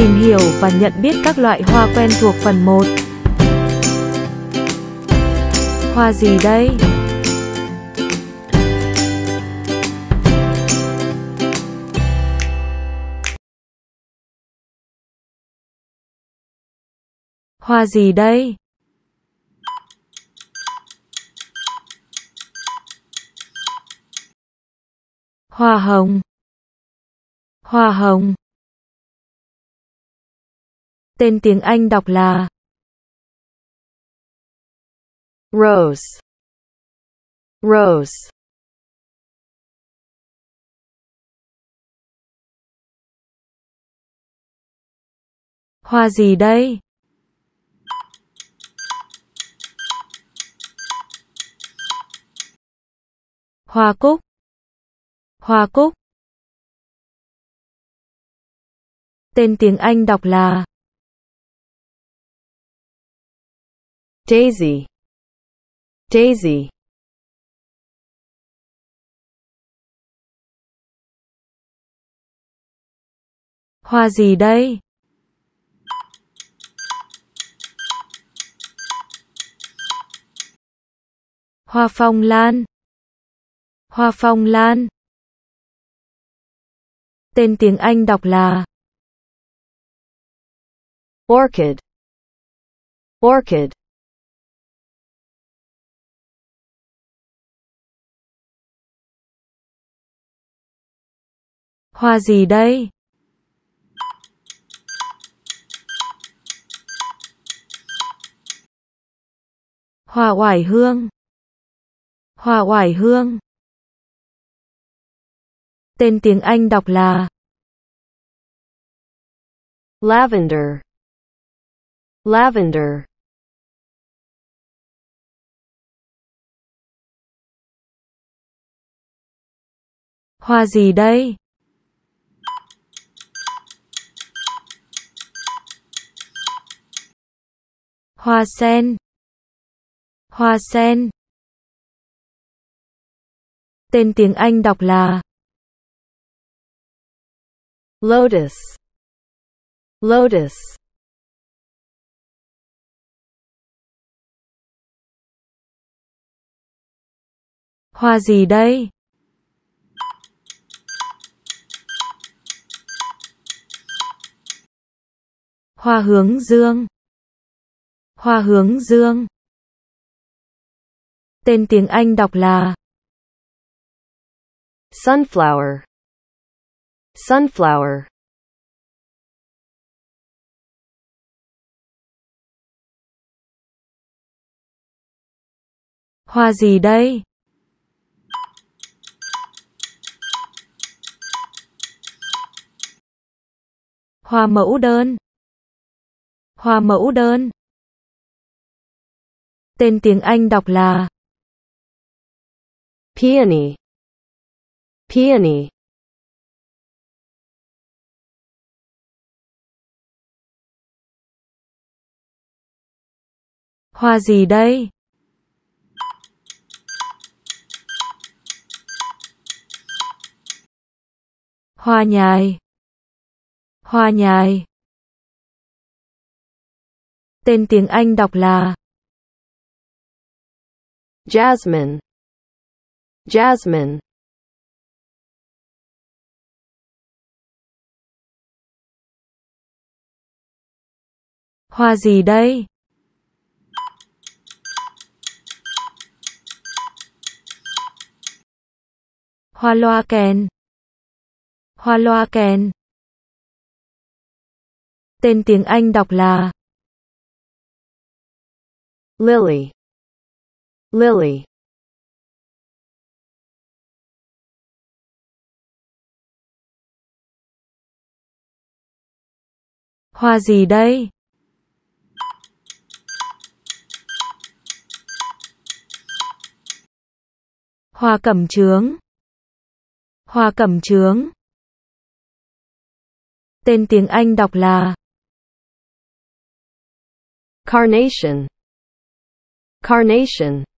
tìm hiểu và nhận biết các loại hoa quen thuộc phần 1. Hoa gì đây? Hoa gì đây? Hoa hồng Hoa hồng tên tiếng Anh đọc là Rose Rose Hoa gì đây? Hoa cúc Hoa cúc Tên tiếng Anh đọc là Daisy Daisy Hoa gì đây? Hoa phong lan Hoa phong lan Tên tiếng Anh đọc là Orchid Orchid Hoa gì đây? Hoa oải hương. Hoa oải hương. Tên tiếng Anh đọc là Lavender. Lavender. Hoa gì đây? hoa sen hoa sen tên tiếng anh đọc là lotus lotus hoa gì đây hoa hướng dương Hoa hướng dương. Tên tiếng Anh đọc là Sunflower. Sunflower. Hoa gì đây? Hoa mẫu đơn. Hoa mẫu đơn. Tên tiếng Anh đọc là Peony. Peony. Hoa gì đây? Hoa nhài. Hoa nhài. Tên tiếng Anh đọc là jasmine jasmine hoa gì đây hoa loa kèn hoa loa kèn tên tiếng anh đọc là lily Lily Hoa gì đây? Hoa cẩm trướng. Hoa cẩm trướng. Tên tiếng Anh đọc là Carnation. Carnation.